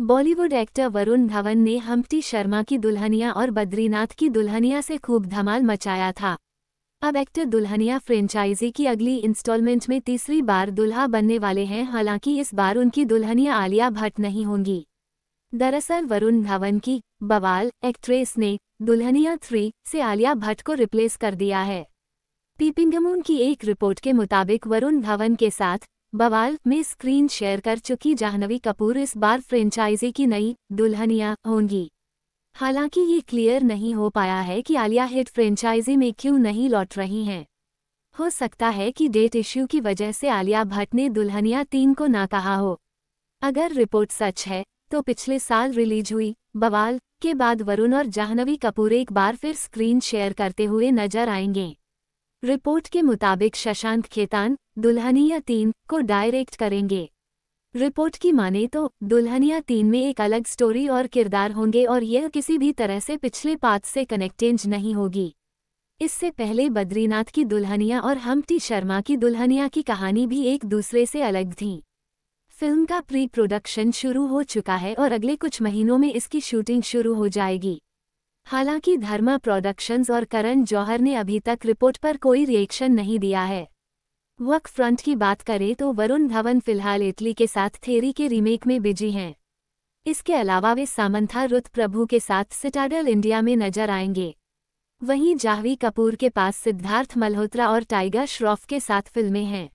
Bollywood actor Varun Dhawan ने Humpty Sharma की दुल्हनिया और बद्रीनाथ की दुल्हनिया से खूब धमाल मचाया था अब एक्टर दुल्हनिया फ्रेंचाइजी की अगली इंस्टॉलमेंट में तीसरी बार दुल्हा बनने वाले हैं हालांकि इस बार उनकी दुल्हनिया आलिया भट्ट नहीं होंगी दरअसल वरुण धवन की बवाल एक्ट्रेस ने दुल्हनिया थ्री से आलिया भट्ट को रिप्लेस कर दिया है पीपिंगमून की एक रिपोर्ट के मुताबिक वरुण धवन के साथ बवाल में स्क्रीन शेयर कर चुकी जाह्नवी कपूर इस बार फ्रेंचाइजी की नई दुल्हनियां होंगी हालांकि ये क्लियर नहीं हो पाया है कि आलिया हिट फ्रेंचाइजी में क्यों नहीं लौट रही हैं हो सकता है कि डेट इश्यू की वजह से आलिया भट्ट ने दुल्हनिया तीन को ना कहा हो अगर रिपोर्ट सच है तो पिछले साल रिलीज हुई बवाल के बाद वरुण और जाह्नवी कपूर एक बार फिर स्क्रीन शेयर करते हुए नजर आएंगे रिपोर्ट के मुताबिक शशांक खेतान दुल्हनिया तीन को डायरेक्ट करेंगे रिपोर्ट की माने तो दुल्हनिया तीन में एक अलग स्टोरी और किरदार होंगे और यह किसी भी तरह से पिछले पात से कनेक्टेंज नहीं होगी इससे पहले बद्रीनाथ की दुल्हनिया और हम्प्टी शर्मा की दुल्हनिया की कहानी भी एक दूसरे से अलग थी फिल्म का प्री प्रोडक्शन शुरू हो चुका है और अगले कुछ महीनों में इसकी शूटिंग शुरू हो जाएगी हालांकि धर्मा प्रोडक्शंस और करण जौहर ने अभी तक रिपोर्ट पर कोई रिएक्शन नहीं दिया है वक फ्रंट की बात करें तो वरुण धवन फिलहाल इटली के साथ थेरी के रीमेक में बिजी हैं इसके अलावा वे सामंथा रुत प्रभु के साथ सिटाडल इंडिया में नजर आएंगे वहीं जाहवी कपूर के पास सिद्धार्थ मल्होत्रा और टाइगर श्रॉफ के साथ फिल्में हैं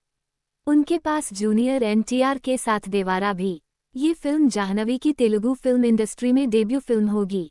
उनके पास जूनियर एनटीआर के साथ देवारा भी ये फिल्म जाह्नवी की तेलुगु फिल्म इंडस्ट्री में डेब्यू फिल्म होगी